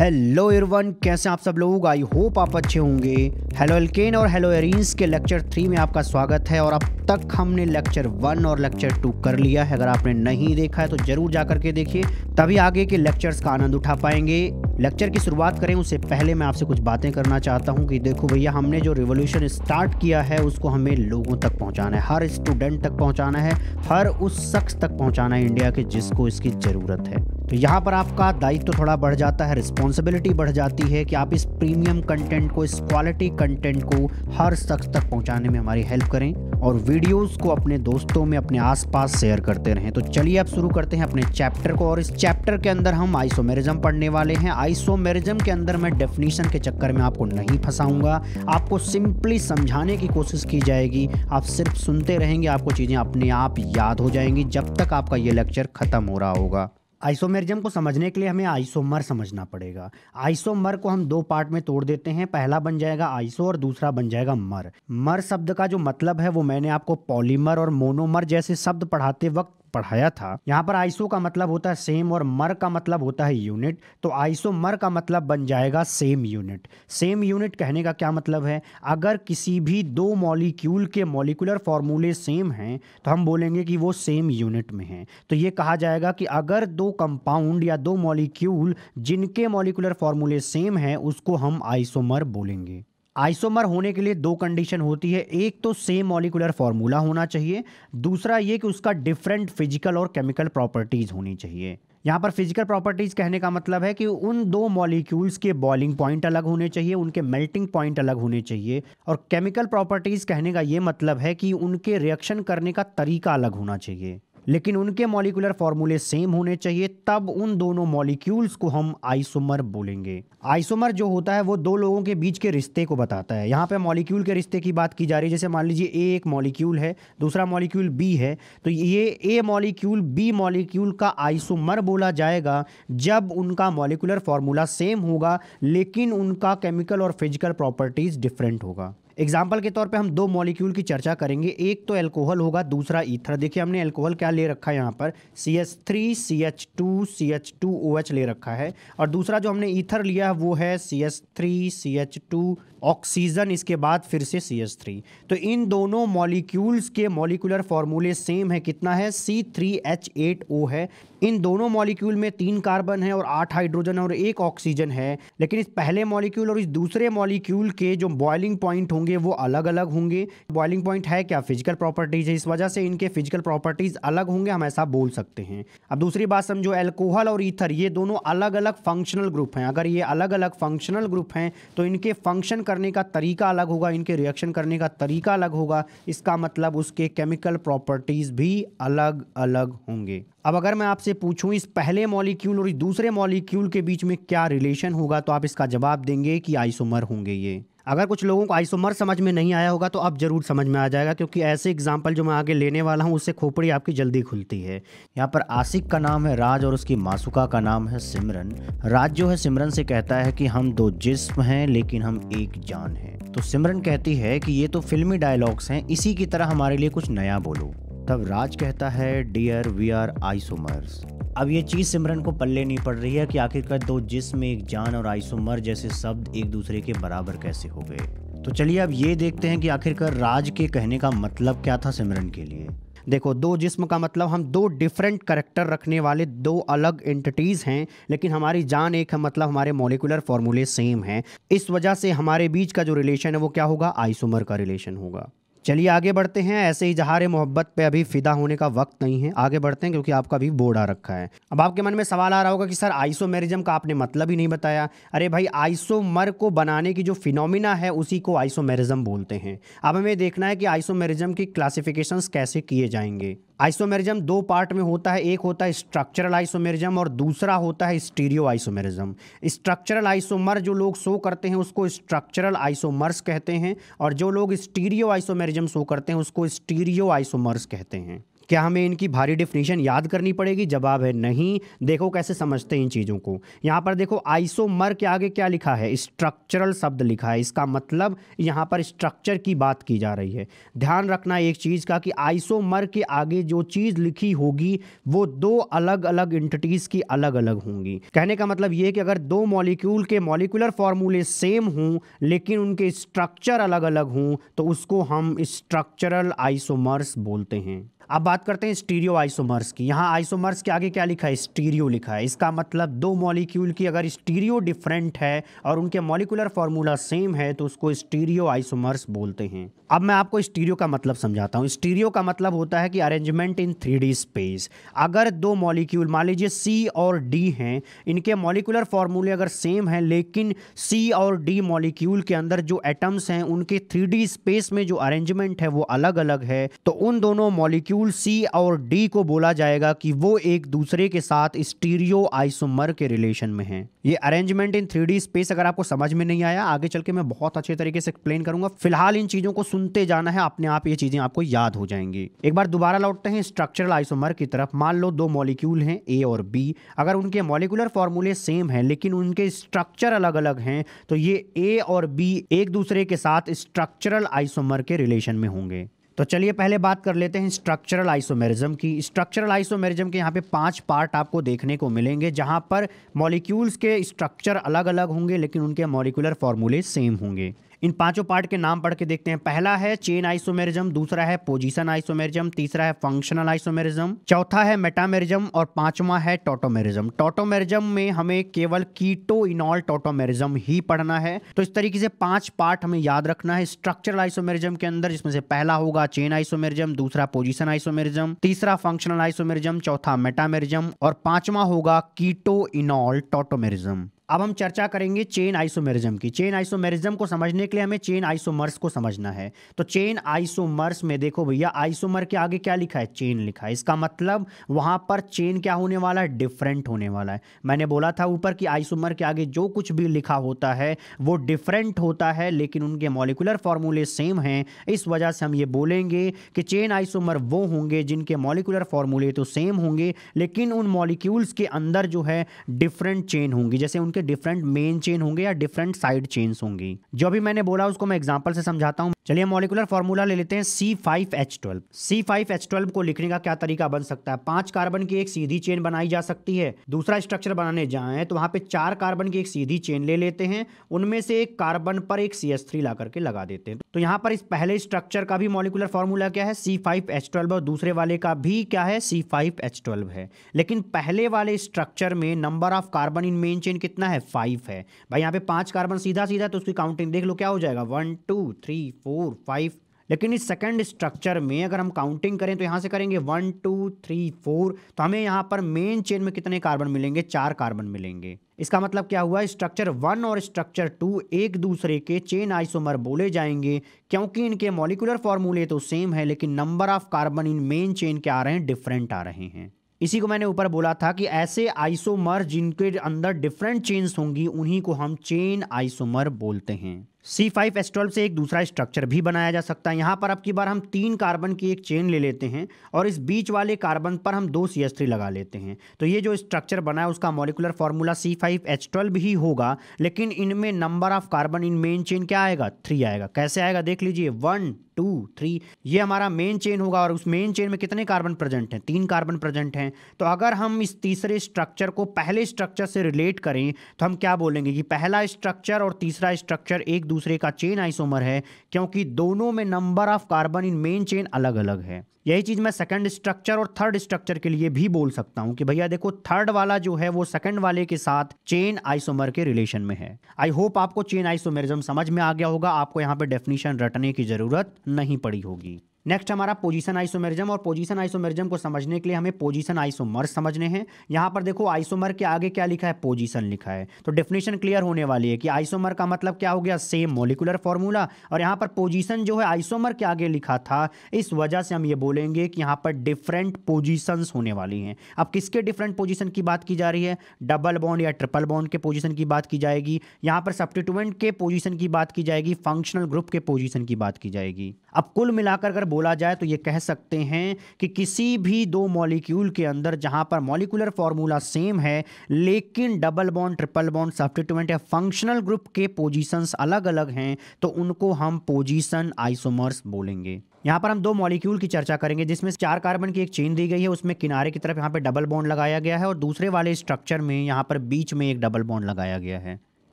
hello इरवन कैसे आप सब लोग आई होप आप अच्छे होंगे हेलो एल्केन और हेलो एरिन्स के लेक्चर थ्री में आपका स्वागत है और अब तक हमने लेक्चर वन और लेक्चर टू कर लिया है अगर आपने नहीं देखा है तो जरूर जा करके देखिए तभी आगे के लेक्चर्स का आनंद उठा पाएंगे लेक्चर की शुरुआत करें उससे पहले मैं आपसे कुछ बातें करना चाहता हूँ कि देखो भैया हमने जो रिवोल्यूशन स्टार्ट किया है उसको हमें लोगों तक पहुंचाना है हर स्टूडेंट तक पहुंचाना है हर उस शख्स तक पहुंचाना है इंडिया के जिसको इसकी ज़रूरत है तो यहाँ पर आपका दायित्व तो थोड़ा बढ़ जाता है रिस्पॉन्सिबिलिटी बढ़ जाती है कि आप इस प्रीमियम कंटेंट को इस क्वालिटी कंटेंट को हर शख्स तक पहुँचाने में हमारी हेल्प करें और वीडियोस को अपने दोस्तों में अपने आसपास शेयर करते रहें तो चलिए अब शुरू करते हैं अपने चैप्टर को और इस चैप्टर के अंदर हम आइसोमेरिज्म पढ़ने वाले हैं आइसोमेरिज्म के अंदर मैं डेफिनेशन के चक्कर में आपको नहीं फंसाऊंगा आपको सिंपली समझाने की कोशिश की जाएगी आप सिर्फ सुनते रहेंगे आपको चीज़ें अपने आप याद हो जाएंगी जब तक आपका ये लेक्चर ख़त्म हो रहा होगा आइसोमेरिज्म को समझने के लिए हमें आइसोमर समझना पड़ेगा आइसोमर को हम दो पार्ट में तोड़ देते हैं पहला बन जाएगा आइसो और दूसरा बन जाएगा मर मर शब्द का जो मतलब है वो मैंने आपको पॉलीमर और मोनोमर जैसे शब्द पढ़ाते वक्त पढ़ाया था यहाँ पर आइसो का मतलब होता है सेम और मर का मतलब होता है यूनिट तो आइसो मर का मतलब बन जाएगा सेम यूनिट सेम यूनिट कहने का क्या मतलब है अगर किसी भी दो मॉलिक्यूल के मॉलिकुलर फॉर्मूले सेम हैं तो हम बोलेंगे कि वो सेम यूनिट में हैं तो ये कहा जाएगा कि अगर दो कंपाउंड या दो मॉलिक्यूल जिनके मॉलिकुलर फॉर्मूले सेम हैं उसको हम आइसोमर बोलेंगे आइसोमर होने के लिए दो कंडीशन होती है एक तो सेम मॉलिकुलर फॉर्मूला होना चाहिए दूसरा ये कि उसका डिफरेंट फिजिकल और केमिकल प्रॉपर्टीज़ होनी चाहिए यहाँ पर फिजिकल प्रॉपर्टीज़ कहने का मतलब है कि उन दो मॉलिक्यूल्स के बॉइलिंग पॉइंट अलग होने चाहिए उनके मेल्टिंग पॉइंट अलग होने चाहिए और केमिकल प्रॉपर्टीज़ कहने का ये मतलब है कि उनके रिएक्शन करने का तरीका अलग होना चाहिए लेकिन उनके मॉलिकुलर फॉर्मूले सेम होने चाहिए तब उन दोनों मॉलिक्यूल्स को हम आइसोमर बोलेंगे आइसोमर जो होता है वो दो लोगों के बीच के रिश्ते को बताता है यहाँ पे मॉलिक्यूल के रिश्ते की बात की जा रही है जैसे मान लीजिए ए एक मॉलिक्यूल है दूसरा मॉलिक्यूल बी है तो ये ए मॉलिक्यूल बी मॉलिक्यूल का आइसोमर बोला जाएगा जब उनका मॉलिकुलर फार्मूला सेम होगा लेकिन उनका केमिकल और फिजिकल प्रॉपर्टीज़ डिफरेंट होगा एग्जाम्पल के तौर पर हम दो मॉलिक्यूल की चर्चा करेंगे एक तो एल्कोहल होगा दूसरा ईथर देखिए हमने एल्कोहल क्या ले रखा है यहाँ पर C H three C H two C H two O H ले रखा है और दूसरा जो हमने ईथर लिया है वो है C H three C H two oxygen इसके बाद फिर से सी एच थ्री तो इन दोनों मॉलिक्यूल्स के मॉलिकुलर फॉर्मूले सेम है कितना है C three H eight O है इन दोनों मॉलिक्यूल में तीन कार्बन है और आठ हाइड्रोजन और एक ऑक्सीजन है लेकिन इस पहले मॉलिक्यूल और इस दूसरे मॉलिक्यूल के जो बॉइलिंग पॉइंट होंगे वो अलग अलग होंगे बॉइलिंग पॉइंट है क्या फिजिकल प्रॉपर्टीज है इस वजह से इनके फिजिकल प्रॉपर्टीज अलग होंगे हम ऐसा बोल सकते हैं अब दूसरी बात समझो एल्कोहल और ईथर ये दोनों अलग अलग फंक्शनल ग्रुप हैं अगर ये अलग अलग फंक्शनल ग्रुप हैं तो इनके फंक्शन करने का तरीका अलग होगा इनके रिएक्शन करने का तरीका अलग होगा इसका मतलब उसके केमिकल प्रॉपर्टीज भी अलग अलग होंगे अब अगर मैं आपसे पूछूं इस पहले मॉलिक्यूल और इस दूसरे मॉलिक्यूल के बीच में क्या रिलेशन होगा तो आप इसका जवाब देंगे कि आइसोमर होंगे ये अगर कुछ लोगों को आइसोमर समझ में नहीं आया होगा तो अब जरूर समझ में आ जाएगा क्योंकि ऐसे एग्जाम्पल जो मैं आगे लेने वाला हूँ उससे खोपड़ी आपकी जल्दी खुलती है यहाँ पर आसिक का नाम है राज और उसकी मासुका का नाम है सिमरन राज जो है सिमरन से कहता है कि हम दो जिस्म हैं लेकिन हम एक जान हैं तो सिमरन कहती है कि ये तो फिल्मी डायलॉग्स हैं इसी की तरह हमारे लिए कुछ नया बोलो तब राज कहता है डियर वी आर आइसोमर्स अब ये चीज़ सिमरन को पल्ले नहीं पड़ रही है कि आखिरकार दो जिसम एक जान और आइसोमर जैसे शब्द एक दूसरे के बराबर कैसे हो गए तो चलिए अब ये देखते हैं कि आखिरकार राज के कहने का मतलब क्या था सिमरन के लिए देखो दो जिस्म का मतलब हम दो डिफरेंट करेक्टर रखने वाले दो अलग एंटिटीज़ हैं लेकिन हमारी जान एक है मतलब हमारे मोलिकुलर फॉर्मूले सेम हैं इस वजह से हमारे बीच का जो रिलेशन है वो क्या होगा आइसोमर का रिलेशन होगा चलिए आगे बढ़ते हैं ऐसे ही जहार मोहब्बत पे अभी फिदा होने का वक्त नहीं है आगे बढ़ते हैं क्योंकि आपका भी बोर्ड आ रखा है अब आपके मन में सवाल आ रहा होगा कि सर आइसोमेरिज्म का आपने मतलब ही नहीं बताया अरे भाई आइसोमर को बनाने की जो फिनोमिना है उसी को आइसोमेरिज्म बोलते हैं अब हमें देखना है कि आइसोमेरिज्म की क्लासिफिकेशन कैसे किए जाएंगे आइसोमेरिज्म दो पार्ट में होता है एक होता है स्ट्रक्चरल आइसोमेरिज्म और दूसरा होता है स्टीरियो आइसोमेरिज्म स्ट्रक्चरल आइसोमर जो लोग शो करते हैं उसको स्ट्रक्चरल आइसोमर्स कहते हैं और जो लोग स्टीरियो आइसोमेरिज्म शो करते हैं उसको स्टीरियो आइसोमर्स कहते हैं क्या हमें इनकी भारी डिफिनीशन याद करनी पड़ेगी जवाब है नहीं देखो कैसे समझते हैं इन चीज़ों को यहाँ पर देखो आइसोमर के आगे क्या लिखा है स्ट्रक्चरल शब्द लिखा है इसका मतलब यहाँ पर स्ट्रक्चर की बात की जा रही है ध्यान रखना एक चीज़ का कि आइसोमर के आगे जो चीज़ लिखी होगी वो दो अलग अलग इंटिटीज़ की अलग अलग होंगी कहने का मतलब ये कि अगर दो मॉलिक्यूल के मॉलिकुलर फॉर्मूले सेम हों लेकिन उनके स्ट्रक्चर अलग अलग हों तो उसको हम स्ट्रक्चरल आइसोमर्स बोलते हैं अब बात करते हैं स्टीरियो आइसोमर्स की यहाँ आइसोमर्स के आगे क्या लिखा है स्टीरियो लिखा है इसका मतलब दो मॉलिक्यूल की अगर स्टीरियो डिफरेंट है और उनके मॉलिकुलर फार्मूला सेम है तो उसको स्टीरियो आइसोमर्स बोलते हैं अब मैं आपको स्टीरियो का मतलब समझाता हूँ स्टीरियो का मतलब होता है कि अरेंजमेंट इन थ्री स्पेस अगर दो मॉलिक्यूल मान लीजिए सी और डी हैं इनके मॉलिकुलर फार्मूले अगर सेम हैं लेकिन सी और डी मॉलिक्यूल के अंदर जो एटम्स हैं उनके थ्री स्पेस में जो अरेंजमेंट है वो अलग अलग है तो उन दोनों मॉलिक्यूल मॉलिक्यूल सी और डी को बोला जाएगा कि वो एक दूसरे के साथ स्टीरियो आइसोमर के रिलेशन में हैं ये अरेंजमेंट इन थ्री स्पेस अगर आपको समझ में नहीं आया आगे चल के मैं बहुत अच्छे तरीके से एक्सप्लेन करूंगा फिलहाल इन चीज़ों को सुनते जाना है अपने आप ये चीज़ें आपको याद हो जाएंगी एक बार दोबारा लौटते हैं स्ट्रक्चरल आइसोमर की तरफ मान लो दो मॉलिक्यूल हैं ए और बी अगर उनके मॉलिकुलर फॉर्मूले सेम हैं लेकिन उनके स्ट्रक्चर अलग अलग हैं तो ये ए और बी एक दूसरे के साथ स्ट्रक्चरल आइसोमर के रिलेशन में होंगे तो चलिए पहले बात कर लेते हैं स्ट्रक्चरल आइसोमेरिज्म की स्ट्रक्चरल आइसोमेरिज्म के यहाँ पे पांच पार्ट आपको देखने को मिलेंगे जहाँ पर मॉलिक्यूल्स के स्ट्रक्चर अलग अलग होंगे लेकिन उनके मॉलिकुलर फॉर्मूले सेम होंगे इन पांचों पार्ट के नाम पढ़ के देखते हैं पहला है चेन आइसोमेरिज्म दूसरा है पोजिशन आइसोमेरिज्म तीसरा है फंक्शनल आइसोमेरिज्म चौथा है मेटामेरिज्म और पांचवा है टोटोमेरिज्म टोटोमेरिज्म में हमें केवल कीटो इनॉल टोटोमेरिज्म ही पढ़ना है तो इस तरीके से पांच पार्ट हमें याद रखना है स्ट्रक्चरल आइसोमेरिज्म के अंदर जिसमें से पहला होगा चेन आइसोमेरिज्म दूसरा पोजिशन आइसोमेरिज्म तीसरा फंक्शनल आइसोमेरिज्म चौथा मेटामेरिज्म और पांचवा होगा कीटो इनॉल टोटोमेरिज्म अब हम चर्चा करेंगे चेन आइसोमेरिज्म की चेन आइसोमेरिज्म को समझने के लिए हमें चेन आइसोमर्स को समझना है तो चेन आइसोमर्स में देखो भैया आइसोमर के आगे क्या लिखा है चेन लिखा है इसका मतलब वहां पर चेन क्या होने वाला है डिफरेंट होने वाला है मैंने बोला था ऊपर कि आइसोमर के आगे जो कुछ भी लिखा होता है वो डिफरेंट होता है लेकिन उनके मॉलिकुलर फॉर्मूले सेम हैं इस वजह से हम ये बोलेंगे कि चेन आइसोमर वो होंगे जिनके मॉलिकुलर फॉर्मूले तो सेम होंगे लेकिन उन मॉलिक्यूल्स के अंदर जो है डिफरेंट चेन होंगी जैसे उनके इसके डिफरेंट मेन चेन होंगे या डिफरेंट साइड चेन होंगी जो भी मैंने बोला उसको मैं एग्जाम्पल से समझाता हूँ चलिए मॉलिकुलर फॉर्मूला ले लेते हैं C five H twelve C five H twelve को लिखने का क्या तरीका बन सकता है पांच कार्बन की एक सीधी चेन बनाई जा सकती है दूसरा स्ट्रक्चर बनाने जाए तो वहां पे चार कार्बन की एक सीधी चेन ले लेते हैं उनमें से एक कार्बन पर एक सी एस थ्री ला करके लगा देते हैं तो यहाँ पर इस पहले स्ट्रक्चर का भी मॉलिकुलर फॉर्मूला क्या है सी फाइव एच ट्वेल्व और दूसरे वाले का भी क्या है सी फाइव एच ट्वेल्व है लेकिन पहले वाले स्ट्रक्चर में number of carbon in main chain कितना कितना है फाइव है भाई यहाँ पे पांच कार्बन सीधा सीधा तो उसकी काउंटिंग देख लो क्या हो जाएगा one two three four five लेकिन इस सेकंड स्ट्रक्चर में अगर हम काउंटिंग करें तो यहाँ से करेंगे वन टू थ्री फोर तो हमें यहाँ पर मेन चेन में कितने कार्बन मिलेंगे चार कार्बन मिलेंगे इसका मतलब क्या हुआ स्ट्रक्चर वन और स्ट्रक्चर टू एक दूसरे के चेन आइसोमर बोले जाएंगे क्योंकि इनके मॉलिकुलर फॉर्मूले तो सेम है लेकिन number of carbon in main chain के आ रहे हैं डिफरेंट आ रहे हैं इसी को मैंने ऊपर बोला था कि ऐसे आइसोमर जिनके अंदर डिफरेंट चेन्स होंगी उन्हीं को हम चेन आइसोमर बोलते हैं सी फाइव एस से एक दूसरा स्ट्रक्चर भी बनाया जा सकता है यहाँ पर अब की बार हम तीन कार्बन की एक चेन ले लेते हैं और इस बीच वाले कार्बन पर हम दो सी एस थ्री लगा लेते हैं तो ये जो स्ट्रक्चर बना है उसका molecular formula C five H twelve ही होगा लेकिन इनमें number of carbon in main chain क्या आएगा थ्री आएगा कैसे आएगा देख लीजिए वन टू थ्री ये हमारा मेन चेन होगा और उस मेन चेन में कितने कार्बन प्रेजेंट हैं तीन कार्बन प्रेजेंट हैं तो अगर हम इस तीसरे स्ट्रक्चर को पहले स्ट्रक्चर से रिलेट करें तो हम क्या बोलेंगे कि पहला स्ट्रक्चर और तीसरा स्ट्रक्चर एक दूसरे का चेन आइसोमर है क्योंकि दोनों में number of carbon in main chain अलग अलग है यही चीज़ मैं सेकंड स्ट्रक्चर और थर्ड स्ट्रक्चर के लिए भी बोल सकता हूँ कि भैया देखो थर्ड वाला जो है वो सेकंड वाले के साथ चेन आइसोमर के रिलेशन में है आई होप आपको चेन आइसोमेरिज्म समझ में आ गया होगा आपको यहाँ पे डेफिनेशन रटने की जरूरत नहीं पड़ी होगी नेक्स्ट हमारा पोजीशन आइसोमेरिज्म और पोजीशन आइसोमेरिज्म को समझने के लिए हमें पोजीशन आइसोमर समझने हैं यहाँ पर देखो आइसोमर के आगे क्या लिखा है पोजीशन लिखा है तो डेफिनेशन क्लियर होने वाली है कि आइसोमर का मतलब क्या हो गया सेम मोलिकुलर फॉर्मूला और यहाँ पर पोजीशन जो है आइसोमर के आगे लिखा था इस वजह से हम ये बोलेंगे कि यहाँ पर डिफरेंट पोजिशन होने वाली हैं अब किसके डिफरेंट पोजिशन की बात की जा रही है डबल बॉन्ड या ट्रिपल बॉन्ड के पोजिशन की बात की जाएगी यहाँ पर सब्टिटूमेंट के पोजिशन की बात की जाएगी फंक्शनल ग्रुप के पोजिशन की बात की जाएगी अब कुल मिलाकर अगर बोला जाए तो ये कह सकते हैं कि किसी भी दो मॉलिक्यूल के अंदर जहाँ पर मॉलिकुलर फार्मूला सेम है लेकिन double bond triple bond substituent या फंक्शनल ग्रुप के पोजिशन अलग अलग हैं तो उनको हम पोजिशन आइसोमर्स बोलेंगे यहाँ पर हम दो मॉलिक्यूल की चर्चा करेंगे जिसमें चार कार्बन की एक चेन दी गई है उसमें किनारे की तरफ यहाँ पर डबल बॉन्ड लगाया गया है और दूसरे वाले स्ट्रक्चर में यहाँ पर बीच में एक डबल बॉन्ड लगाया गया है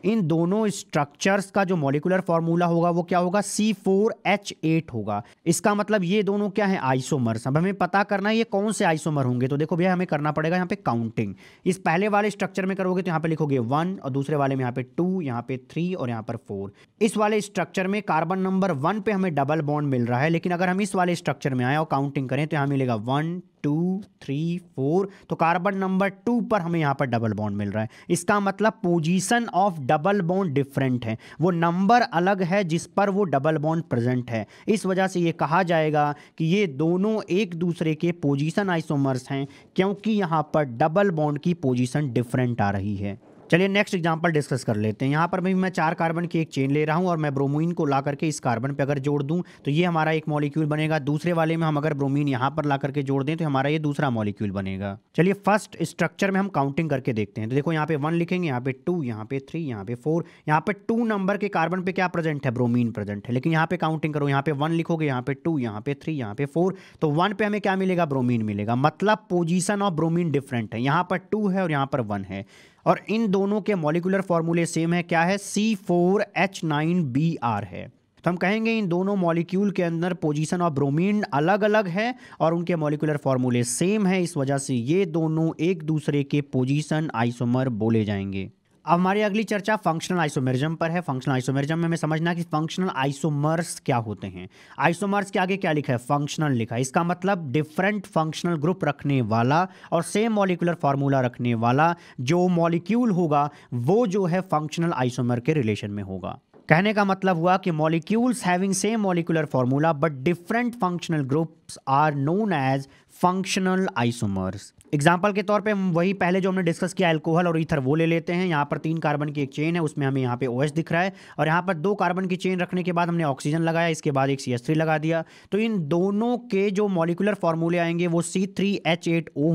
इन दोनों स्ट्रक्चर्स का जो मॉलिकुलर फॉर्मूला होगा वो क्या होगा सी फोर एच एट होगा इसका मतलब ये दोनों क्या है आइसोमर्स अब हमें पता करना है ये कौन से आइसोमर होंगे तो देखो भैया हमें करना पड़ेगा यहाँ पे काउंटिंग इस पहले वाले स्ट्रक्चर में करोगे तो यहाँ पे लिखोगे वन और दूसरे वाले में यहाँ पे टू यहाँ पे थ्री और यहाँ पर फोर इस वाले स्ट्रक्चर में कार्बन नंबर वन पे हमें डबल बॉन्ड मिल रहा है लेकिन अगर हम इस वाले स्ट्रक्चर में आए और काउंटिंग करें तो यहाँ मिलेगा वन टू थ्री फोर तो कार्बन नंबर टू पर हमें यहाँ पर डबल बॉन्ड मिल रहा है इसका मतलब position of double bond different है वो नंबर अलग है जिस पर वो डबल बॉन्ड प्रेजेंट है इस वजह से ये कहा जाएगा कि ये दोनों एक दूसरे के पोजीशन आइसोमर्स हैं क्योंकि यहाँ पर डबल बॉन्ड की पोजीशन डिफरेंट आ रही है चलिए नेक्स्ट एग्जांपल डिस्कस कर लेते हैं यहाँ पर भी मैं चार कार्बन की एक चेन ले रहा हूँ और मैं ब्रोमीन को ला करके इस कार्बन पे अगर जोड़ दूँ तो ये हमारा एक मॉलिक्यूल बनेगा दूसरे वाले में हम अगर ब्रोमीन यहाँ पर ला करके जोड़ दें तो हमारा ये दूसरा मॉलिक्यूल बनेगा चलिए फर्स्ट स्ट्रक्चर में हम काउंटिंग करके देखते हैं तो देखो यहाँ पे वन लिखेंगे यहाँ पे टू यहाँ पे थ्री यहाँ पे फोर यहाँ पे टू नंबर के कार्बन पे क्या प्रेजेंट है ब्रोमीन प्रेजेंट है लेकिन यहाँ पे काउंटिंग करो यहाँ पे वन लिखोगे यहाँ पे टू यहाँ पे थ्री यहाँ पे फोर तो वन पे हमें क्या मिलेगा ब्रोमीन मिलेगा मतलब पोजिशन ऑफ ब्रोमीन डिफरेंट है यहाँ पर टू है और यहाँ पर वन है और इन दोनों के मॉलिकुलर फॉर्मूले सेम है क्या है C four H nine B R है तो हम कहेंगे इन दोनों मॉलिक्यूल के अंदर पोजीशन ऑफ ब्रोमीन अलग अलग है और उनके मॉलिकुलर फॉर्मूले सेम है इस वजह से ये दोनों एक दूसरे के पोजीशन आइसोमर बोले जाएंगे अब हमारी अगली चर्चा फंक्शनल आइसोमेरिज्म पर है फंक्शनल आइसोमेरिज्म में हमें समझना कि फंक्शनल आइसोमर्स क्या होते हैं आइसोमर्स के आगे क्या लिखा है फंक्शनल लिखा है इसका मतलब डिफरेंट फंक्शनल ग्रुप रखने वाला और सेम मॉलिकुलर फार्मूला रखने वाला जो मॉलिक्यूल होगा वो जो है फंक्शनल आइसोमर के रिलेशन में होगा कहने का मतलब हुआ कि molecules having same molecular formula but different functional groups are known as functional isomers example के तौर पे हम वही पहले जो हमने डिस्कस किया एल्कोहल और ईथर वो ले लेते हैं यहाँ पर तीन कार्बन की एक चेन है उसमें हमें यहाँ पे ओएस दिख रहा है और यहाँ पर दो कार्बन की चेन रखने के बाद हमने ऑक्सीजन लगाया इसके बाद एक सी लगा दिया तो इन दोनों के जो मॉलिकुलर फार्मूले आएंगे वो सी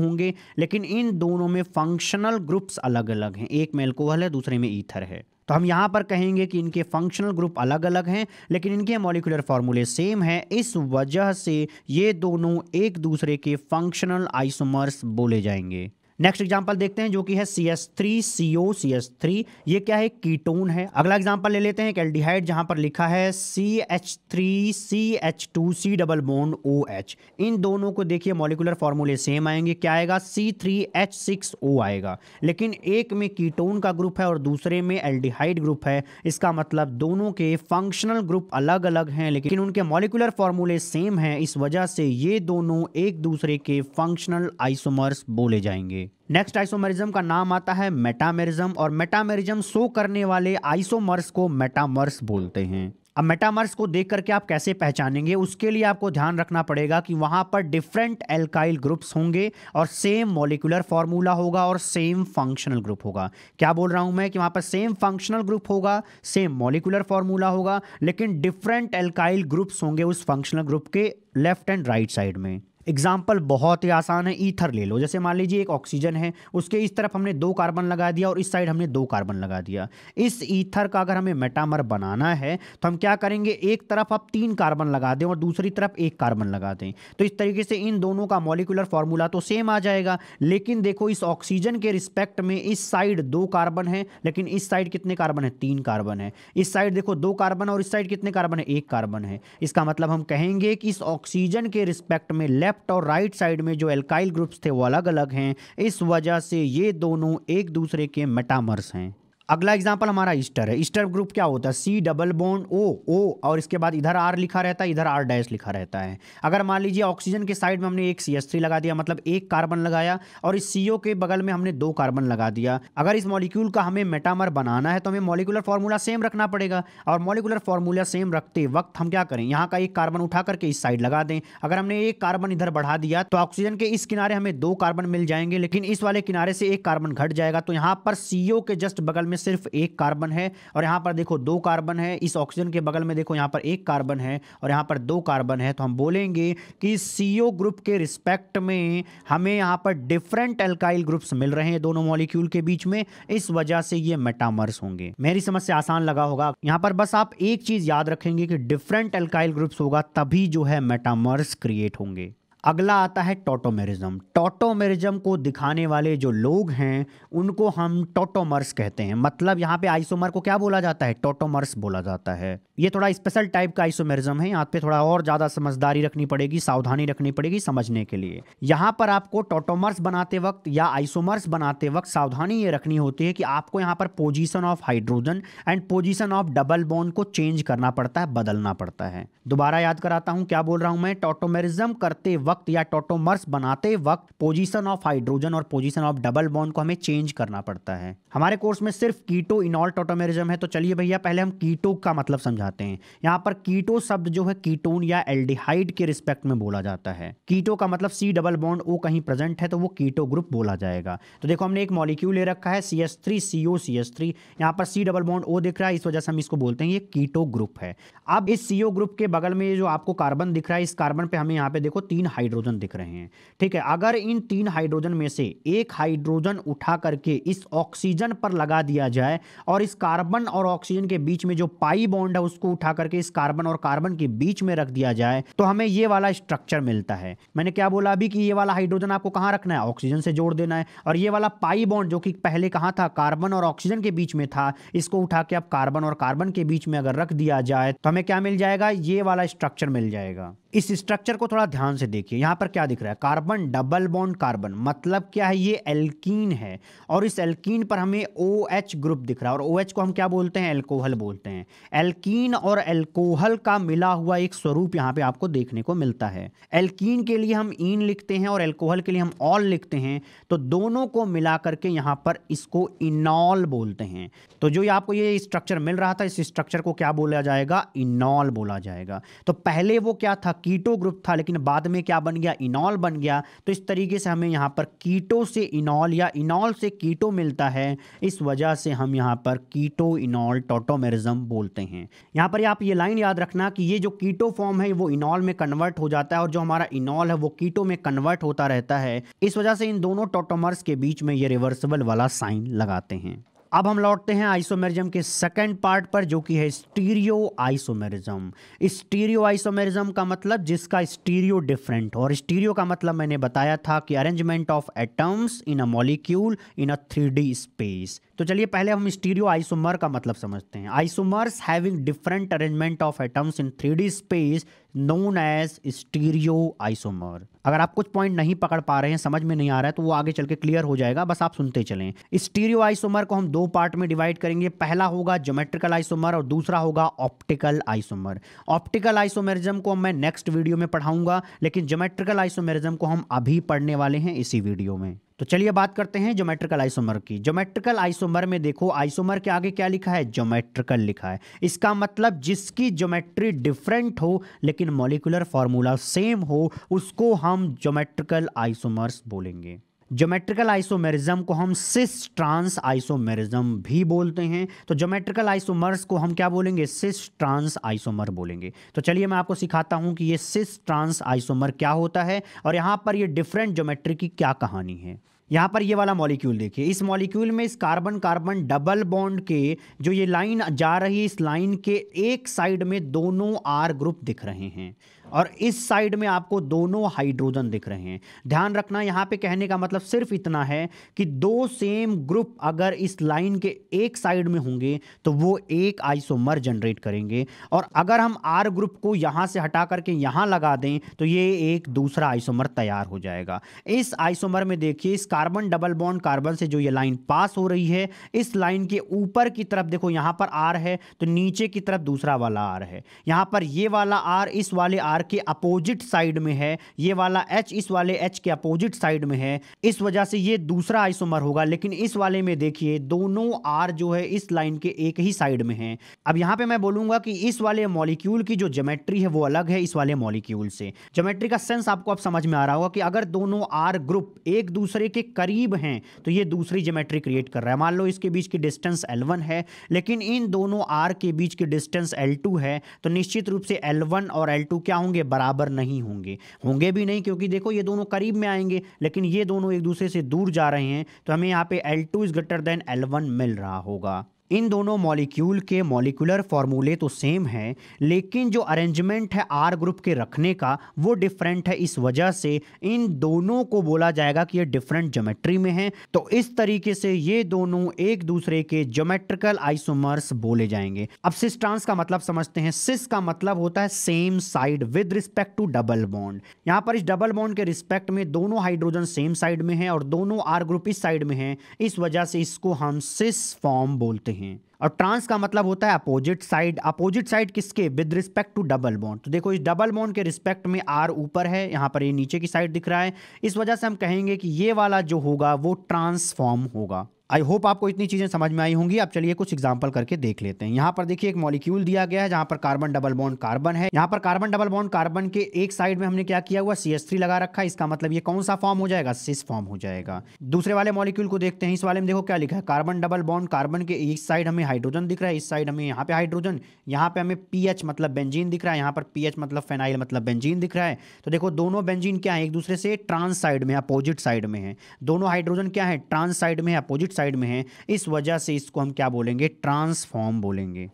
होंगे लेकिन इन दोनों में फंक्शनल ग्रुप्स अलग अलग हैं एक में एल्कोहल है दूसरे में ईथर है तो हम यहाँ पर कहेंगे कि इनके फंक्शनल ग्रुप अलग अलग हैं लेकिन इनके मॉलिकुलर फार्मूले सेम हैं इस वजह से ये दोनों एक दूसरे के फंक्शनल आइसोमर्स बोले जाएंगे नेक्स्ट एग्जाम्पल देखते हैं जो कि है C S three C O C S three ये क्या है कीटोन है अगला एग्जाम्पल ले लेते हैं एक एल्डिहाइड जहां पर लिखा है C H three C H two C double bond O H इन दोनों को देखिए मॉलिकुलर फॉर्मूले सेम आएंगे क्या आएगा C three H six O आएगा लेकिन एक में कीटोन का ग्रुप है और दूसरे में एल्डिहाइड ग्रुप है इसका मतलब दोनों के फंक्शनल ग्रुप अलग अलग हैं लेकिन उनके मॉलिकुलर फॉर्मूले सेम हैं इस वजह से ये दोनों एक दूसरे के फंक्शनल आइसोमर्स बोले जाएंगे नेक्स्ट आइसोमेरिज्म का नाम आता है मेटामेरिज्म और मेटामेरिज्म शो करने वाले आइसोमर्स को मेटामर्स बोलते हैं अब मेटामर्स को देख करके आप कैसे पहचानेंगे उसके लिए आपको ध्यान रखना पड़ेगा कि वहां पर डिफरेंट एल्काइल ग्रुप्स होंगे और सेम मोलिकुलर फार्मूला होगा और सेम फंक्शनल ग्रुप होगा क्या बोल रहा हूं मैं कि वहां पर सेम फंक्शनल ग्रुप होगा सेम मोलिकुलर फार्मूला होगा लेकिन डिफरेंट एल्काइल ग्रुप्स होंगे उस फंक्शनल ग्रुप के लेफ्ट एंड राइट साइड में एग्जाम्पल बहुत ही आसान है ईथर ले लो जैसे मान लीजिए एक ऑक्सीजन है उसके इस तरफ हमने दो कार्बन लगा दिया और इस साइड हमने दो कार्बन लगा दिया इस ईथर का अगर हमें मेटामर बनाना है तो हम क्या करेंगे एक तरफ आप तीन कार्बन लगा दें और दूसरी तरफ एक कार्बन लगा दें तो इस तरीके से इन दोनों का मॉलिकुलर फॉर्मूला तो सेम आ जाएगा लेकिन देखो इस ऑक्सीजन के रिस्पेक्ट में इस साइड दो कार्बन है लेकिन इस साइड कितने कार्बन है तीन कार्बन है इस साइड देखो दो कार्बन और इस साइड कितने कार्बन है एक कार्बन है इसका मतलब हम कहेंगे कि इस ऑक्सीजन के रिस्पेक्ट में लेफ्ट लेफ्ट और राइट साइड में जो एल्काइल ग्रुप्स थे वो अलग अलग हैं इस वजह से ये दोनों एक दूसरे के मेटामर्स हैं अगला एग्जाम्पल हमारा ईस्टर है ईस्टर ग्रुप क्या होता है सी डबल बोन ओ ओ और इसके बाद इधर आर लिखा रहता है इधर आर डैश लिखा रहता है अगर मान लीजिए ऑक्सीजन के साइड में हमने एक सी एस थ्री लगा दिया मतलब एक कार्बन लगाया और इस सी ओ के बगल में हमने दो कार्बन लगा दिया अगर इस मॉलिक्यूल का हमें मेटामर बनाना है तो हमें मॉलिकुलर फॉर्मूला सेम रखना पड़ेगा और मॉलिकुलर फॉर्मूला सेम रखते वक्त हम क्या करें यहाँ का एक कार्बन उठा करके इस साइड लगा दें अगर हमने एक कार्बन इधर बढ़ा दिया तो ऑक्सीजन के इस किनारे हमें दो कार्बन मिल जाएंगे लेकिन इस वाले किनारे से एक कार्बन घट जाएगा तो यहाँ पर सी ओ के जस्ट बगल में में सिर्फ एक कार्बन है और यहाँ पर देखो दो कार्बन है इस ऑक्सीजन के बगल में देखो यहाँ पर एक कार्बन है और यहाँ पर दो कार्बन है तो हम बोलेंगे कि सी ग्रुप के रिस्पेक्ट में हमें यहाँ पर डिफरेंट एल्काइल ग्रुप्स मिल रहे हैं दोनों मॉलिक्यूल के बीच में इस वजह से ये मेटामर्स होंगे मेरी समझ से आसान लगा होगा यहाँ पर बस आप एक चीज याद रखेंगे कि डिफरेंट एल्काइल ग्रुप्स होगा तभी जो है मेटामर्स क्रिएट होंगे अगला आता है टोटोमेरिज्म टोटोमेरिज्म को दिखाने वाले जो लोग हैं उनको हम टोटोमर्स कहते हैं मतलब यहाँ पे आइसोमर को क्या बोला जाता है टोटोमर्स बोला जाता है ये थोड़ा स्पेशल टाइप का आइसोमेरिज्म है यहाँ पे थोड़ा और ज़्यादा समझदारी रखनी पड़ेगी सावधानी रखनी पड़ेगी समझने के लिए यहाँ पर आपको टोटोमर्स बनाते वक्त या आइसोमर्स बनाते वक्त सावधानी ये रखनी होती है कि आपको यहाँ पर position of hydrogen and position of double bond को चेंज करना पड़ता है बदलना पड़ता है दोबारा याद कराता हूँ क्या बोल रहा हूँ मैं टोटोमेरिज्म करते वक्त वक्त या टोटोमर्स बनाते वक्त पोजीशन ऑफ हाइड्रोजन और पोजीशन ऑफ डबल बॉन्ड को हमें चेंज करना पड़ता है हमारे कोर्स में सिर्फ कीटो इनॉल टोटोमेरिज्म है तो चलिए भैया पहले हम कीटो का मतलब समझाते हैं यहाँ पर कीटो शब्द जो है कीटोन या एल्डिहाइड के रिस्पेक्ट में बोला जाता है कीटो का मतलब सी डबल बॉन्ड ओ कहीं प्रेजेंट है तो वो कीटो ग्रुप बोला जाएगा तो देखो हमने एक मॉलिक्यूल ले रखा है C S three C O C S three यहाँ पर सी डबल बॉन्ड ओ दिख रहा है इस वजह से हम इसको बोलते हैं ये कीटो ग्रुप है अब इस सीओ ग्रुप के बगल में जो आपको कार्बन दिख रहा है इस कार्बन पे हमें यहाँ पे देखो तीन हाई हाइड्रोजन दिख रहे हैं ठीक है अगर इन तीन हाइड्रोजन में से एक हाइड्रोजन उठा करके इस ऑक्सीजन पर लगा दिया जाए और इस कार्बन और ऑक्सीजन के बीच में जो पाई बॉन्ड है उसको उठा करके इस कार्बन और कार्बन के बीच में रख दिया जाए तो हमें ये वाला स्ट्रक्चर मिलता है मैंने क्या बोला अभी कि ये वाला हाइड्रोजन आपको कहाँ रखना है ऑक्सीजन से जोड़ देना है और ये वाला पाई बॉन्ड जो कि पहले कहाँ था कार्बन और ऑक्सीजन के बीच में था इसको उठा के आप कार्बन और कार्बन के बीच में अगर रख दिया जाए तो हमें क्या मिल जाएगा ये वाला स्ट्रक्चर मिल जाएगा इस स्ट्रक्चर को थोड़ा ध्यान से देखिए यहाँ पर क्या दिख रहा है कार्बन डबल बॉन्ड कार्बन मतलब क्या है ये एल्कीन है और इस एल्कीन पर हमें ओ OH ग्रुप दिख रहा है और ओ OH को हम क्या बोलते हैं एल्कोहल बोलते हैं एल्कीन और एल्कोहल का मिला हुआ एक स्वरूप यहाँ पे आपको देखने को मिलता है एल्कीन के लिए हम इन लिखते हैं और एल्कोहल के लिए हम ऑल लिखते हैं तो दोनों को मिला करके यहाँ पर इसको इनॉल बोलते हैं तो जो आपको ये स्ट्रक्चर मिल रहा था इस स्ट्रक्चर को क्या बोला जाएगा इनॉल बोला जाएगा तो पहले वो क्या था कीटो ग्रुप था लेकिन बाद में क्या बन गया इनॉल बन गया तो इस तरीके से हमें यहाँ पर कीटो से इनॉल या इनॉल से कीटो मिलता है इस वजह से हम यहाँ पर कीटो इनॉल टोटोमेरिज्म बोलते हैं यहाँ पर आप ये लाइन याद रखना कि ये जो कीटो फॉर्म है वो इनॉल में कन्वर्ट हो जाता है और जो हमारा इनॉल है वो कीटो में कन्वर्ट होता रहता है इस वजह से इन दोनों टोटोमर्स के बीच में ये रिवर्सिबल वाला साइन लगाते हैं अब हम लौटते हैं आइसोमेरिज्म के सेकंड पार्ट पर जो कि है स्टीरियो आइसोमेरिज्म स्टीरियो आइसोमेरिज्म का मतलब जिसका स्टीरियो डिफरेंट और स्टीरियो का मतलब मैंने बताया था कि arrangement of atoms in a molecule in a three space तो चलिए पहले हम स्टीरियो आइसोमर का मतलब समझते हैं isomers having different arrangement of atoms in three space known as stereo isomer अगर आप कुछ पॉइंट नहीं पकड़ पा रहे हैं समझ में नहीं आ रहा है तो वो आगे चल के क्लियर हो जाएगा बस आप सुनते चलें स्टीरियो आइसोमर को हम दो पार्ट में डिवाइड करेंगे पहला होगा ज्योमेट्रिकल आइसोमर और दूसरा होगा ऑप्टिकल आइसोमर ऑप्टिकल आइसोमेरिज्म को मैं नेक्स्ट वीडियो में पढ़ाऊंगा लेकिन ज्योमेट्रिकल आइसोमेरिज्म को हम अभी पढ़ने वाले हैं इसी वीडियो में तो चलिए बात करते हैं ज्योमेट्रिकल आइसोमर की ज्योमेट्रिकल आइसोमर में देखो आइसोमर के आगे क्या लिखा है ज्योमेट्रिकल लिखा है इसका मतलब जिसकी ज्योमेट्री डिफरेंट हो लेकिन मॉलिकुलर फॉर्मूला सेम हो उसको हम ज्योमेट्रिकल आइसोमर्स बोलेंगे जोमेट्रिकल आइसोमेरिज्म को हम सिस ट्रांस आइसोमेरिज्म भी बोलते हैं तो जोमेट्रिकल आइसोमर्स को हम क्या बोलेंगे सिस ट्रांस आइसोमर बोलेंगे तो चलिए मैं आपको सिखाता हूं कि ये सिस ट्रांस आइसोमर क्या होता है और यहां पर ये डिफरेंट जोमेट्री की क्या कहानी है यहाँ पर ये वाला मॉलिक्यूल देखिए इस मॉलिक्यूल में इस कार्बन कार्बन डबल बॉन्ड के जो ये लाइन जा रही है इस लाइन के एक साइड में दोनों आर ग्रुप दिख रहे हैं और इस साइड में आपको दोनों हाइड्रोजन दिख रहे हैं ध्यान रखना यहाँ पे कहने का मतलब सिर्फ इतना है कि दो सेम ग्रुप अगर इस लाइन के एक साइड में होंगे तो वो एक आइसोमर जनरेट करेंगे और अगर हम आर ग्रुप को यहाँ से हटा करके यहाँ लगा दें तो ये एक दूसरा आइसोमर तैयार हो जाएगा इस आइसोमर में देखिए इस कार्बन डबल बॉन्ड कार्बन से जो ये लाइन पास हो रही है इस लाइन के ऊपर की तरफ देखो यहाँ पर आर है तो नीचे की तरफ दूसरा वाला आर है यहाँ पर ये वाला आर इस वाले आर आर के अपोजिट साइड में है ये वाला एच इस वाले एच के अपोजिट साइड में है इस वजह से ये दूसरा आइसोमर होगा लेकिन इस वाले में देखिए दोनों आर जो है इस लाइन के एक ही साइड में है अब यहाँ पे मैं बोलूंगा कि इस वाले मॉलिक्यूल की जो जोमेट्री है वो अलग है इस वाले मॉलिक्यूल से जोमेट्री का सेंस आपको अब समझ में आ रहा होगा कि अगर दोनों आर ग्रुप एक दूसरे के करीब हैं तो ये दूसरी जोमेट्री क्रिएट कर रहा है मान लो इसके बीच की डिस्टेंस एल है लेकिन इन दोनों आर के बीच की डिस्टेंस एल है तो निश्चित रूप से एल और एल क्या होंगे बराबर नहीं होंगे होंगे भी नहीं क्योंकि देखो ये दोनों करीब में आएंगे लेकिन ये दोनों एक दूसरे से दूर जा रहे हैं तो हमें यहाँ पे L two is greater than L one मिल रहा होगा इन दोनों मॉलिक्यूल के मॉलिकुलर फार्मूले तो सेम हैं लेकिन जो अरेंजमेंट है आर ग्रुप के रखने का वो डिफरेंट है इस वजह से इन दोनों को बोला जाएगा कि ये डिफरेंट जोमेट्री में हैं तो इस तरीके से ये दोनों एक दूसरे के जोमेट्रिकल आइसोमर्स बोले जाएंगे अब सिस्ट्रांस का मतलब समझते हैं सिस का मतलब होता है same side with respect to double bond यहाँ पर इस डबल बॉन्ड के रिस्पेक्ट में दोनों हाइड्रोजन सेम साइड में है और दोनों आर ग्रुप इस साइड में है इस वजह से इसको हम सिस फॉर्म बोलते हैं हैं और ट्रांस का मतलब होता है अपोजिट साइड अपोजिट साइड किसके with respect to double bond तो देखो इस डबल बॉन्ड के रिस्पेक्ट में आर ऊपर है यहाँ पर ये नीचे की साइड दिख रहा है इस वजह से हम कहेंगे कि ये वाला जो होगा वो ट्रांसफॉर्म होगा आई होप आपको इतनी चीज़ें समझ में आई होंगी आप चलिए कुछ एग्जाम्पल करके देख लेते हैं यहाँ पर देखिए एक मॉलिक्यूल दिया गया है जहाँ पर कार्बन डबल बॉन्ड कार्बन है यहाँ पर कार्बन डबल बॉन्ड कार्बन के एक साइड में हमने क्या किया हुआ सी लगा रखा है इसका मतलब ये कौन सा फॉर्म हो जाएगा सिस फॉर्म हो जाएगा दूसरे वाले मॉलिक्यूल को देखते हैं इस वाले में देखो क्या लिखा है कार्बन डबल बॉन्ड कार्बन के एक साइड हमें हाइड्रोजन दिख रहा है इस साइड हमें यहाँ पे हाइड्रोजन यहाँ पे हमें पीएच मतलब बेंजीन दिख रहा है यहाँ पर पीएच मतलब फेनाइल मतलब बेंजीन दिख रहा है तो देखो दोनों बेंजीन क्या है एक दूसरे से ट्रांस साइड में अपोजिट साइड में है दोनों हाइड्रोजन क्या है ट्रांस साइड में अपोजिट अपोजिट साइड में है इस वजह से इसको हम क्या बोलेंगे ट्रांसफॉर्म बोलेंगे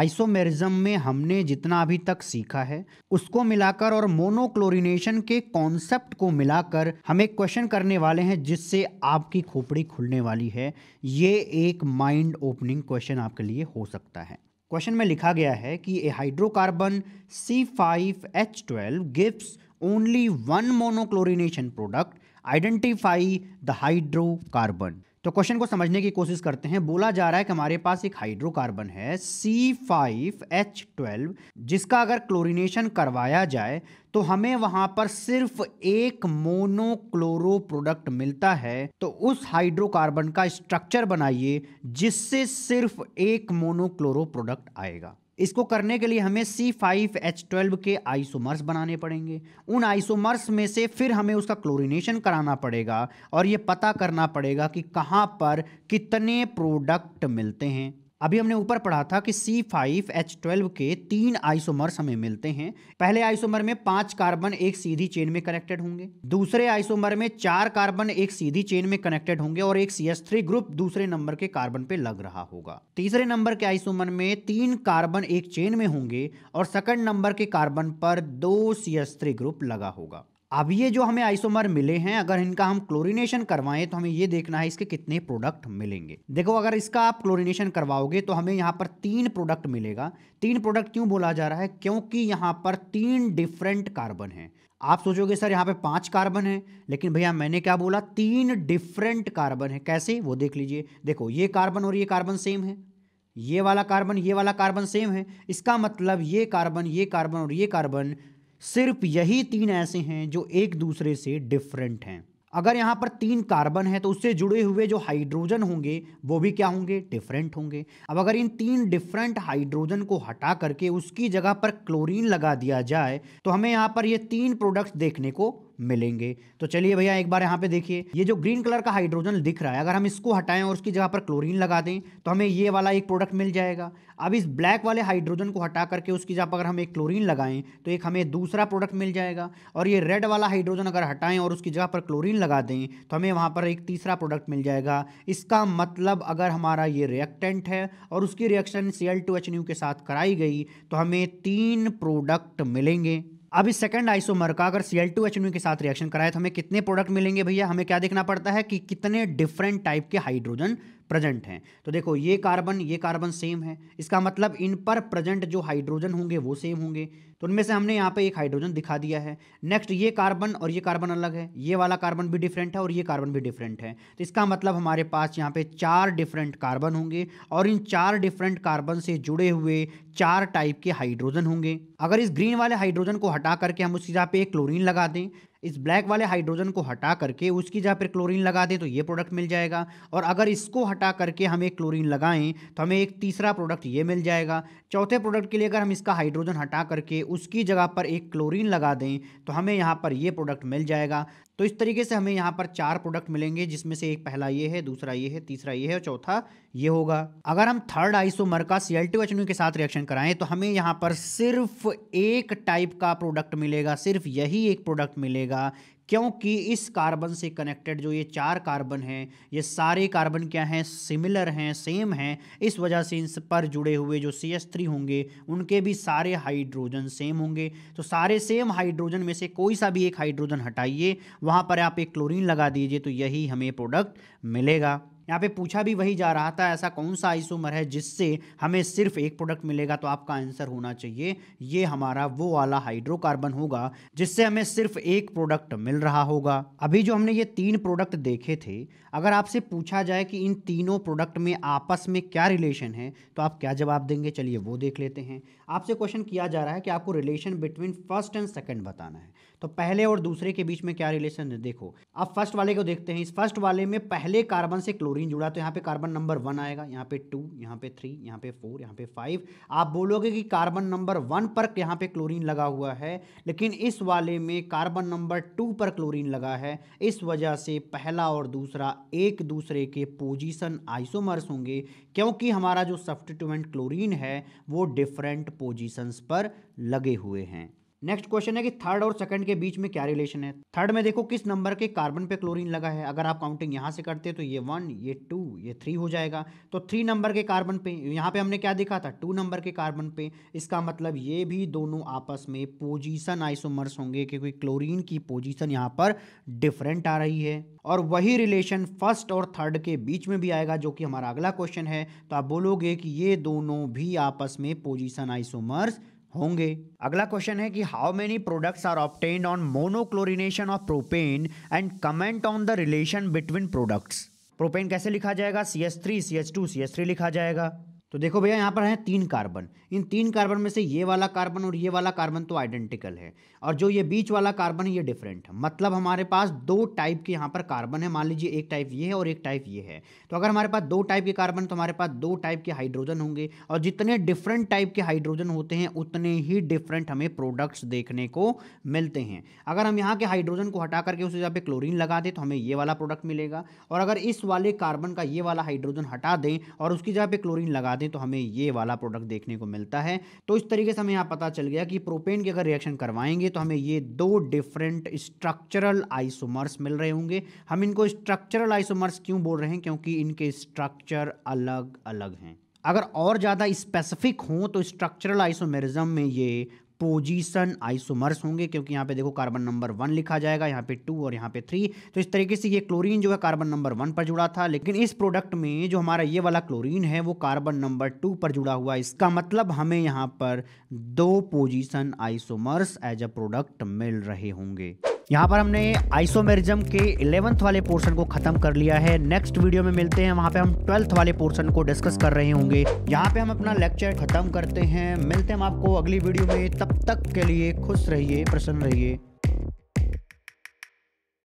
आइसोमेरिज्म में हमने जितना अभी तक सीखा है उसको मिलाकर और मोनोक्लोरिनेशन के कॉन्सेप्ट को मिलाकर हम एक क्वेश्चन करने वाले हैं जिससे आपकी खोपड़ी खुलने वाली है ये एक माइंड ओपनिंग क्वेश्चन आपके लिए हो सकता है क्वेश्चन में लिखा गया है कि a hydrocarbon C five H twelve gives only one monochlorination product identify the hydrocarbon तो क्वेश्चन को समझने की कोशिश करते हैं बोला जा रहा है कि हमारे पास एक हाइड्रोकार्बन है C5H12 जिसका अगर क्लोरीनेशन करवाया जाए तो हमें वहां पर सिर्फ एक मोनोक्लोरो प्रोडक्ट मिलता है तो उस हाइड्रोकार्बन का स्ट्रक्चर बनाइए जिससे सिर्फ एक मोनोक्लोरो प्रोडक्ट आएगा इसको करने के लिए हमें C5H12 के आइसोमर्स बनाने पड़ेंगे उन आइसोमर्स में से फिर हमें उसका क्लोरीनेशन कराना पड़ेगा और ये पता करना पड़ेगा कि कहाँ पर कितने प्रोडक्ट मिलते हैं अभी हमने ऊपर पढ़ा था कि सी फाइव एच ट्वेल्व के तीन आइसोमर्स हमें मिलते हैं पहले आइसोमर में पांच कार्बन एक सीधी चेन में कनेक्टेड होंगे दूसरे आइसोमर में चार कार्बन एक सीधी चेन में कनेक्टेड होंगे और एक थ्री ग्रुप दूसरे नंबर के कार्बन पे लग रहा होगा तीसरे नंबर के आइसोमर में तीन कार्बन एक चेन में होंगे और सेकंड नंबर के कार्बन पर दो सी ग्रुप लगा होगा अब ये जो हमें आइसोमर मिले हैं अगर इनका हम क्लोरिनेशन करवाएं तो हमें ये देखना है इसके कितने प्रोडक्ट मिलेंगे देखो अगर इसका आप क्लोरिनेशन करवाओगे तो हमें यहाँ पर तीन प्रोडक्ट मिलेगा तीन प्रोडक्ट क्यों बोला जा रहा है क्योंकि यहाँ पर तीन डिफरेंट कार्बन हैं आप सोचोगे सर यहाँ पे पांच कार्बन है लेकिन भैया मैंने क्या बोला तीन डिफरेंट कार्बन है कैसे वो देख लीजिए देखो ये कार्बन और ये कार्बन सेम है ये वाला कार्बन ये वाला कार्बन सेम है इसका मतलब ये कार्बन ये कार्बन और ये कार्बन सिर्फ यही तीन ऐसे हैं जो एक दूसरे से डिफरेंट हैं अगर यहाँ पर तीन कार्बन है तो उससे जुड़े हुए जो हाइड्रोजन होंगे वो भी क्या होंगे डिफरेंट होंगे अब अगर इन तीन डिफरेंट हाइड्रोजन को हटा करके उसकी जगह पर क्लोरीन लगा दिया जाए तो हमें यहाँ पर ये तीन प्रोडक्ट्स देखने को मिलेंगे तो चलिए भैया एक बार यहाँ पे देखिए ये जो ग्रीन कलर का हाइड्रोजन दिख रहा है अगर हम इसको हटाएं और उसकी जगह पर क्लोरीन लगा दें तो हमें ये वाला एक प्रोडक्ट मिल जाएगा अब इस ब्लैक वाले हाइड्रोजन को हटा करके उसकी जगह पर अगर हम एक क्लोरीन लगाएं तो एक हमें दूसरा प्रोडक्ट मिल जाएगा और ये रेड वाला हाइड्रोजन अगर हटाएं और उसकी जगह पर क्लोरीन लगा दें तो हमें वहाँ पर एक तीसरा प्रोडक्ट मिल जाएगा इसका मतलब अगर हमारा ये रिएक्टेंट है और उसकी रिएक्शन सी एल के साथ कराई गई तो हमें तीन प्रोडक्ट मिलेंगे अब इस सेकंड आइसोमर का अगर सी एल टू एच के साथ रिएक्शन कराए तो हमें कितने प्रोडक्ट मिलेंगे भैया हमें क्या देखना पड़ता है कि कितने डिफरेंट टाइप के हाइड्रोजन प्रेजेंट हैं तो देखो ये कार्बन ये कार्बन सेम है इसका मतलब इन पर प्रेजेंट जो हाइड्रोजन होंगे वो सेम होंगे तो उनमें से हमने यहाँ पे एक हाइड्रोजन दिखा दिया है नेक्स्ट ये कार्बन और ये कार्बन अलग है ये वाला कार्बन भी डिफरेंट है और ये कार्बन भी डिफरेंट है तो इसका मतलब हमारे पास यहाँ पे चार डिफरेंट कार्बन होंगे और इन चार डिफरेंट कार्बन से जुड़े हुए चार टाइप के हाइड्रोजन होंगे अगर इस ग्रीन वाले हाइड्रोजन को हटा करके हम उस जगह पे एक क्लोरीन लगा दें इस ब्लैक वाले हाइड्रोजन को हटा करके उसकी जहाँ पर क्लोरीन लगा दें तो ये प्रोडक्ट मिल जाएगा और अगर इसको हटा करके हम एक क्लोरीन लगाएं तो हमें एक तीसरा प्रोडक्ट ये मिल जाएगा चौथे प्रोडक्ट के लिए अगर हम इसका हाइड्रोजन हटा करके उसकी जगह पर एक क्लोरीन लगा दें तो हमें यहाँ पर ये प्रोडक्ट मिल जाएगा तो इस तरीके से हमें यहाँ पर चार प्रोडक्ट मिलेंगे जिसमें से एक पहला ये है दूसरा ये है तीसरा ये है और चौथा ये होगा अगर हम थर्ड आइसोमर का सी एल के साथ रिएक्शन कराएं तो हमें यहाँ पर सिर्फ एक टाइप का प्रोडक्ट मिलेगा सिर्फ यही एक प्रोडक्ट मिलेगा क्योंकि इस कार्बन से कनेक्टेड जो ये चार कार्बन हैं ये सारे कार्बन क्या हैं सिमिलर हैं सेम हैं इस वजह से इन पर जुड़े हुए जो सी एस थ्री होंगे उनके भी सारे हाइड्रोजन सेम होंगे तो सारे सेम हाइड्रोजन में से कोई सा भी एक हाइड्रोजन हटाइए वहाँ पर आप एक क्लोरीन लगा दीजिए तो यही हमें प्रोडक्ट मिलेगा यहाँ पे पूछा भी वही जा रहा था ऐसा कौन सा आइसोमर है जिससे हमें सिर्फ एक प्रोडक्ट मिलेगा तो आपका आंसर होना चाहिए ये हमारा वो वाला हाइड्रोकार्बन होगा जिससे हमें सिर्फ एक प्रोडक्ट मिल रहा होगा अभी जो हमने ये तीन प्रोडक्ट देखे थे अगर आपसे पूछा जाए कि इन तीनों प्रोडक्ट में आपस में क्या रिलेशन है तो आप क्या जवाब देंगे चलिए वो देख लेते हैं आपसे क्वेश्चन किया जा रहा है कि आपको relation between first and second बताना है तो पहले और दूसरे के बीच में क्या रिलेशन है देखो आप फर्स्ट वाले को देखते हैं इस फर्स्ट वाले में पहले कार्बन से क्लोरीन जुड़ा तो यहाँ पे कार्बन नंबर वन आएगा यहाँ पे टू यहाँ पे थ्री यहाँ पे फोर यहाँ पे फाइव आप बोलोगे कि कार्बन नंबर वन पर यहाँ पे क्लोरीन लगा हुआ है लेकिन इस वाले में कार्बन नंबर टू पर क्लोरीन लगा है इस वजह से पहला और दूसरा एक दूसरे के पोजीशन आइसोमर्स होंगे क्योंकि हमारा जो सब्सटीट्यूमेंट क्लोरीन है वो डिफरेंट पोजीशंस पर लगे हुए हैं नेक्स्ट क्वेश्चन है कि थर्ड और सेकंड के बीच में क्या रिलेशन है थर्ड में देखो किस नंबर के कार्बन पे क्लोरीन लगा है अगर आप काउंटिंग यहाँ से करते तो ये वन ये टू ये थ्री हो जाएगा तो थ्री नंबर के कार्बन पे यहाँ पे हमने क्या देखा था टू नंबर के कार्बन पे इसका मतलब ये भी दोनों आपस में पोजीशन आइसोमर्स होंगे क्योंकि क्लोरीन की पोजिशन यहाँ पर डिफरेंट आ रही है और वही रिलेशन फर्स्ट और थर्ड के बीच में भी आएगा जो कि हमारा अगला क्वेश्चन है तो आप बोलोगे कि ये दोनों भी आपस में पोजिशन आइसोमर्स होंगे अगला क्वेश्चन है कि how many products are obtained on monochlorination of propane and comment on the relation between products propane कैसे लिखा जाएगा C S three C H two C S three लिखा जाएगा तो देखो भैया यहाँ पर है तीन कार्बन इन तीन कार्बन में से ये वाला कार्बन और ये वाला कार्बन तो आइडेंटिकल है और जो ये बीच वाला कार्बन है ये डिफरेंट है मतलब हमारे पास दो टाइप के यहाँ पर कार्बन है मान लीजिए एक टाइप ये है और एक टाइप ये है तो अगर हमारे पास दो टाइप के कार्बन तो हमारे पास दो टाइप के हाइड्रोजन होंगे और जितने डिफरेंट टाइप के हाइड्रोजन होते हैं उतने ही डिफरेंट हमें प्रोडक्ट्स देखने को मिलते हैं अगर हम यहाँ के हाइड्रोजन को हटा करके उस जगह पे क्लोरीन लगा दें तो हमें ये वाला प्रोडक्ट मिलेगा और अगर इस वाले कार्बन का ये वाला हाइड्रोजन हटा दें और उसकी जगह पे क्लोरीन लगा दें दिखाते तो हमें ये वाला प्रोडक्ट देखने को मिलता है तो इस तरीके से हमें यहाँ पता चल गया कि प्रोपेन के अगर रिएक्शन करवाएंगे तो हमें ये दो डिफरेंट स्ट्रक्चरल आइसोमर्स मिल रहे होंगे हम इनको स्ट्रक्चरल आइसोमर्स क्यों बोल रहे हैं क्योंकि इनके स्ट्रक्चर अलग अलग हैं अगर और ज़्यादा स्पेसिफिक हों तो स्ट्रक्चरल आइसोमेरिज्म में ये पोजीशन आइसोमर्स होंगे क्योंकि यहाँ पे देखो कार्बन नंबर वन लिखा जाएगा यहाँ पे टू और यहाँ पे थ्री तो इस तरीके से ये क्लोरीन जो है कार्बन नंबर वन पर जुड़ा था लेकिन इस प्रोडक्ट में जो हमारा ये वाला क्लोरीन है वो कार्बन नंबर टू पर जुड़ा हुआ है इसका मतलब हमें यहाँ पर दो position isomers as a product मिल रहे होंगे यहाँ पर हमने आइसोमेरिज्म के इलेवंथ वाले पोर्सन को खत्म कर लिया है नेक्स्ट वीडियो में मिलते हैं वहाँ पे हम ट्वेल्थ वाले पोर्सन को डिस्कस कर रहे होंगे यहाँ पे हम अपना लेक्चर खत्म करते हैं मिलते हैं आपको अगली वीडियो में तब तक के लिए खुश रहिए प्रसन्न रहिए